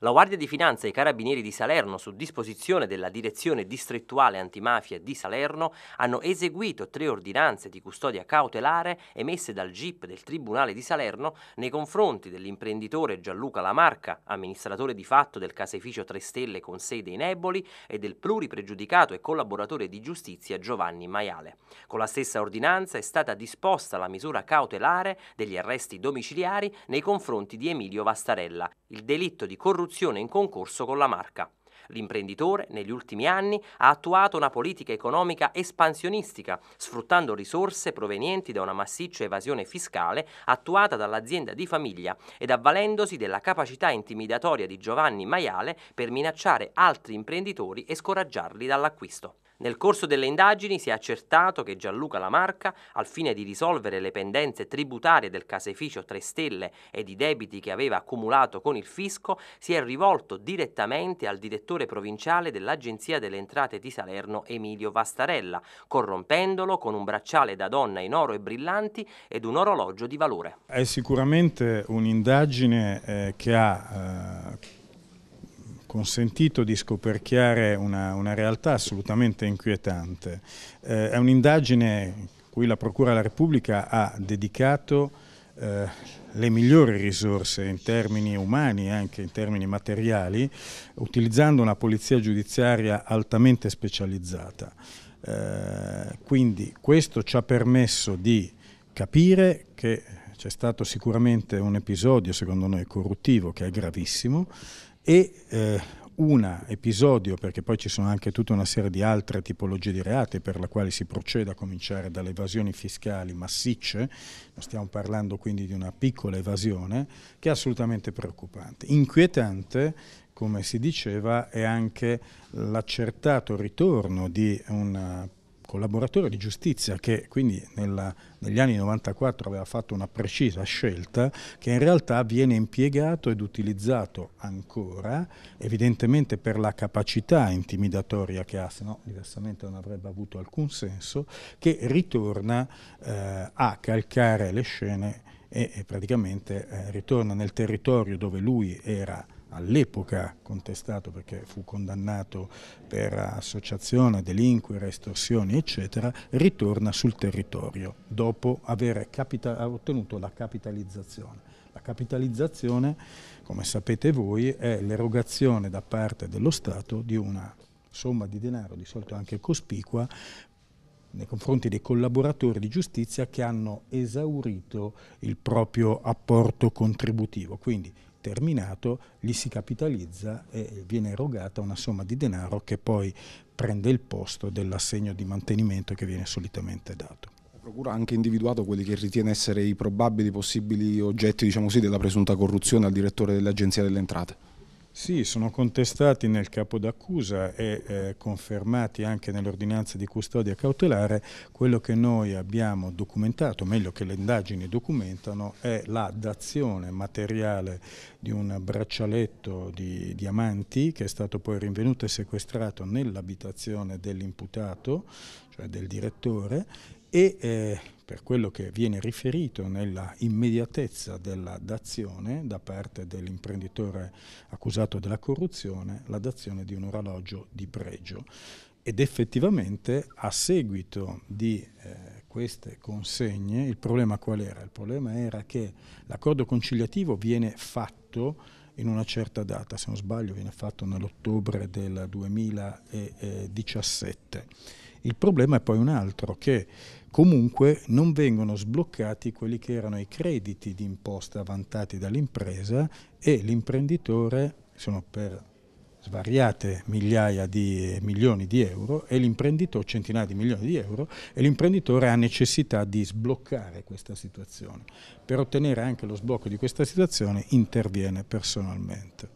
La Guardia di Finanza e i Carabinieri di Salerno, su disposizione della Direzione Distrettuale Antimafia di Salerno, hanno eseguito tre ordinanze di custodia cautelare emesse dal GIP del Tribunale di Salerno nei confronti dell'imprenditore Gianluca Lamarca, amministratore di fatto del caseificio Tre Stelle con sede in Eboli, e del pluripregiudicato e collaboratore di giustizia Giovanni Maiale. Con la stessa ordinanza è stata disposta la misura cautelare degli arresti domiciliari nei confronti di Emilio Vastarella. Il delitto di corruzione produzione in concorso con la marca. L'imprenditore negli ultimi anni ha attuato una politica economica espansionistica, sfruttando risorse provenienti da una massiccia evasione fiscale attuata dall'azienda di famiglia ed avvalendosi della capacità intimidatoria di Giovanni Maiale per minacciare altri imprenditori e scoraggiarli dall'acquisto. Nel corso delle indagini si è accertato che Gianluca Lamarca, al fine di risolvere le pendenze tributarie del caseificio Tre Stelle e di debiti che aveva accumulato con il fisco, si è rivolto direttamente al direttore provinciale dell'Agenzia delle Entrate di Salerno Emilio Vastarella, corrompendolo con un bracciale da donna in oro e brillanti ed un orologio di valore. È sicuramente un'indagine eh, che ha eh consentito di scoperchiare una, una realtà assolutamente inquietante. Eh, è un'indagine cui la Procura della Repubblica ha dedicato eh, le migliori risorse in termini umani e anche in termini materiali, utilizzando una polizia giudiziaria altamente specializzata. Eh, quindi questo ci ha permesso di capire che c'è stato sicuramente un episodio, secondo noi, corruttivo che è gravissimo, e eh, un episodio, perché poi ci sono anche tutta una serie di altre tipologie di reati per la quale si procede a cominciare dalle evasioni fiscali massicce, non stiamo parlando quindi di una piccola evasione, che è assolutamente preoccupante. Inquietante, come si diceva, è anche l'accertato ritorno di una collaboratore di giustizia che quindi nella, negli anni 94 aveva fatto una precisa scelta che in realtà viene impiegato ed utilizzato ancora evidentemente per la capacità intimidatoria che ha, se no diversamente non avrebbe avuto alcun senso, che ritorna eh, a calcare le scene e, e praticamente eh, ritorna nel territorio dove lui era all'epoca contestato perché fu condannato per associazione, delinquere, estorsioni eccetera, ritorna sul territorio dopo aver ottenuto la capitalizzazione. La capitalizzazione, come sapete voi, è l'erogazione da parte dello Stato di una somma di denaro, di solito anche cospicua, nei confronti dei collaboratori di giustizia che hanno esaurito il proprio apporto contributivo. Quindi determinato, gli si capitalizza e viene erogata una somma di denaro che poi prende il posto dell'assegno di mantenimento che viene solitamente dato. La Procura ha anche individuato quelli che ritiene essere i probabili possibili oggetti diciamo così, della presunta corruzione al direttore dell'Agenzia delle Entrate. Sì, sono contestati nel capo d'accusa e eh, confermati anche nell'ordinanza di custodia cautelare. Quello che noi abbiamo documentato, meglio che le indagini documentano, è la dazione materiale di un braccialetto di diamanti che è stato poi rinvenuto e sequestrato nell'abitazione dell'imputato, cioè del direttore, e eh, per quello che viene riferito nella immediatezza della dazione da parte dell'imprenditore accusato della corruzione, la dazione di un orologio di pregio. Ed effettivamente a seguito di eh, queste consegne, il problema qual era? Il problema era che l'accordo conciliativo viene fatto in una certa data, se non sbaglio viene fatto nell'ottobre del 2017 il problema è poi un altro, che comunque non vengono sbloccati quelli che erano i crediti di imposta vantati dall'impresa e l'imprenditore, sono per svariate migliaia di milioni di euro e l'imprenditore, centinaia di milioni di euro, e l'imprenditore ha necessità di sbloccare questa situazione. Per ottenere anche lo sblocco di questa situazione interviene personalmente.